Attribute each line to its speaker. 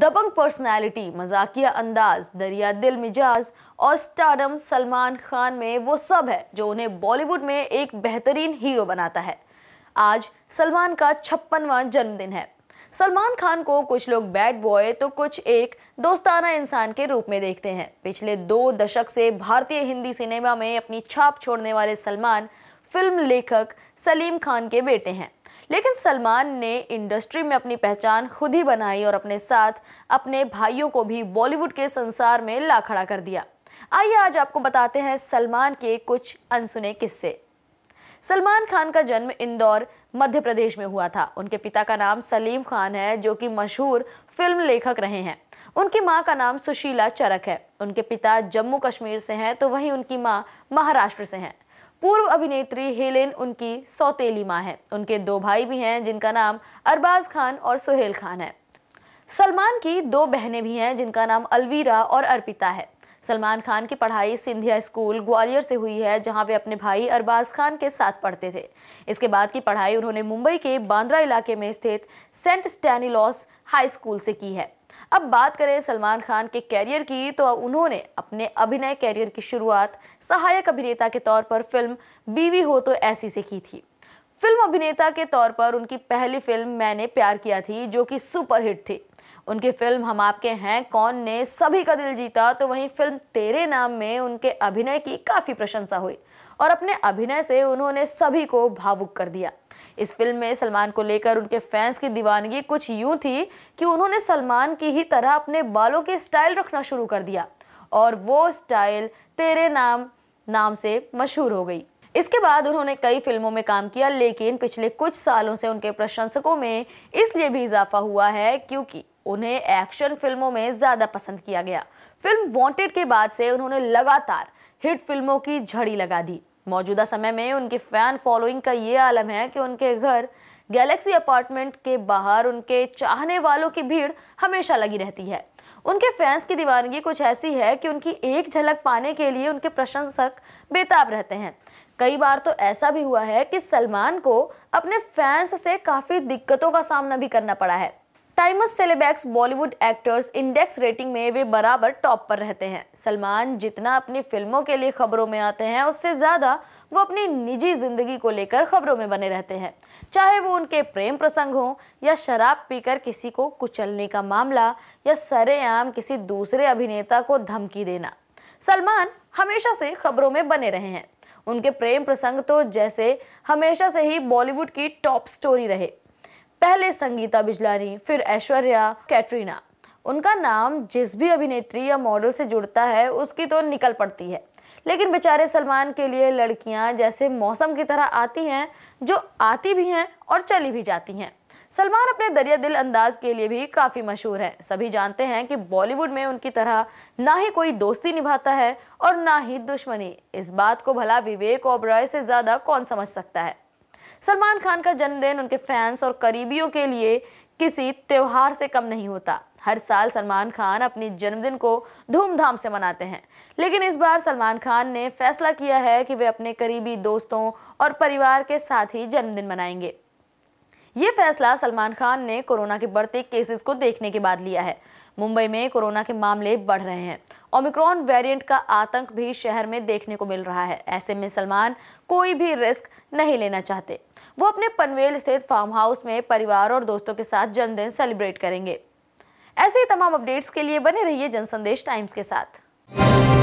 Speaker 1: दबंग personality मजाकिया अंदाज दरिया दिल मिजाज और स्टारम सलमान खान में वो सब है जो उन्हें बॉलीवुड में एक बेहतरीन हीरो बनाता है आज सलमान का छप्पनवा जन्मदिन है सलमान खान को कुछ लोग बैड बॉय तो कुछ एक दोस्ताना इंसान के रूप में देखते हैं पिछले दो दशक से भारतीय हिंदी सिनेमा में अपनी छाप छोड़ने वाले सलमान फिल्म लेखक सलीम खान के बेटे हैं लेकिन सलमान ने इंडस्ट्री में अपनी पहचान खुद ही बनाई और अपने साथ अपने भाइयों को भी बॉलीवुड के संसार में ला खड़ा कर दिया आइए आज आपको बताते हैं सलमान के कुछ अनसुने किस्से सलमान खान का जन्म इंदौर मध्य प्रदेश में हुआ था उनके पिता का नाम सलीम खान है जो कि मशहूर फिल्म लेखक रहे हैं उनकी माँ का नाम सुशीला चरक है उनके पिता जम्मू कश्मीर से हैं तो वहीं उनकी माँ महाराष्ट्र से हैं पूर्व अभिनेत्री हेलेन उनकी सौतेली माँ है उनके दो भाई भी हैं जिनका नाम अरबाज खान और सुहेल खान है सलमान की दो बहनें भी हैं जिनका नाम अलवीरा और अर्पिता है सलमान खान की पढ़ाई सिंधिया स्कूल ग्वालियर से हुई है जहां वे अपने भाई अरबाज खान के साथ पढ़ते थे इसके बाद की पढ़ाई उन्होंने मुंबई के बांद्रा इलाके में स्थित सेंट स्टैनिलॉस हाई स्कूल से की है अब बात करें सलमान खान के कैरियर की तो उन्होंने अपने अभिनय कैरियर की शुरुआत सहायक अभिनेता के तौर पर फिल्म बीवी हो तो ऐसी से की थी फिल्म अभिनेता के तौर पर उनकी पहली फिल्म मैंने प्यार किया थी जो कि सुपरहिट थी उनकी फिल्म हम आपके हैं कौन ने सभी का दिल जीता तो वहीं फिल्म तेरे नाम में उनके अभिनय की काफ़ी प्रशंसा हुई और अपने अभिनय से उन्होंने सभी को भावुक कर दिया इस फिल्म में सलमान को लेकर उनके फैंस की दीवानगी कुछ यूं थी कि उन्होंने सलमान की ही तरह अपने बालों के स्टाइल रखना शुरू कर दिया और वो स्टाइल तेरे नाम नाम से मशहूर हो गई इसके बाद उन्होंने कई फिल्मों में काम किया लेकिन पिछले कुछ सालों से उनके प्रशंसकों में इसलिए भी इजाफा हुआ है क्योंकि उन्हें एक्शन फिल्मों में ज़्यादा पसंद किया गया फिल्म वांटेड के बाद से उन्होंने लगातार हिट फिल्मों की झड़ी लगा दी मौजूदा समय में उनकी फ़ैन फॉलोइंग का ये आलम है कि उनके घर गैलेक्सी अपार्टमेंट के बाहर उनके चाहने वालों की भीड़ हमेशा लगी रहती है उनके फैंस की दीवानगी कुछ ऐसी है कि उनकी एक झलक पाने के लिए उनके प्रशंसक बेताब रहते हैं कई बार तो ऐसा भी हुआ है कि सलमान को अपने फैंस से काफ़ी दिक्कतों का सामना भी करना पड़ा है Times Celebex Bollywood actors index rating में वे बराबर टॉप पर रहते हैं सलमान जितना अपनी फिल्मों के लिए खबरों में आते हैं उससे ज़्यादा वो अपनी निजी जिंदगी को लेकर खबरों में बने रहते हैं चाहे वो उनके प्रेम प्रसंग हो या शराब पीकर किसी को कुचलने का मामला या सरेआम किसी दूसरे अभिनेता को धमकी देना सलमान हमेशा से खबरों में बने रहे हैं उनके प्रेम प्रसंग तो जैसे हमेशा से ही बॉलीवुड की टॉप स्टोरी रहे पहले संगीता बिजलानी फिर ऐश्वर्या कैटरीना उनका नाम जिस भी अभिनेत्री या मॉडल से जुड़ता है उसकी तो निकल पड़ती है लेकिन बेचारे सलमान के लिए लड़कियां जैसे मौसम की तरह आती हैं जो आती भी हैं और चली भी जाती हैं सलमान अपने दरिया दिल अंदाज के लिए भी काफ़ी मशहूर हैं सभी जानते हैं कि बॉलीवुड में उनकी तरह ना ही कोई दोस्ती निभाता है और ना ही दुश्मनी इस बात को भला विवेक ओबराय से ज़्यादा कौन समझ सकता है सलमान खान का जन्मदिन उनके फैंस और करीबियों के लिए किसी त्यौहार से कम नहीं होता हर साल सलमान खान अपने जन्मदिन को धूमधाम से मनाते हैं लेकिन इस बार सलमान खान ने फैसला किया है कि वे अपने करीबी दोस्तों और परिवार के साथ ही जन्मदिन मनाएंगे ये फैसला सलमान खान ने कोरोना के बढ़ते केसेस को देखने के बाद लिया है मुंबई में कोरोना के मामले बढ़ रहे हैं ओमिक्रॉन वेरिएंट का आतंक भी शहर में देखने को मिल रहा है ऐसे में सलमान कोई भी रिस्क नहीं लेना चाहते वो अपने पनवेल स्थित फार्म हाउस में परिवार और दोस्तों के साथ जन्मदिन सेलिब्रेट करेंगे ऐसे ही तमाम अपडेट्स के लिए बने रहिए जनसंदेश टाइम्स के साथ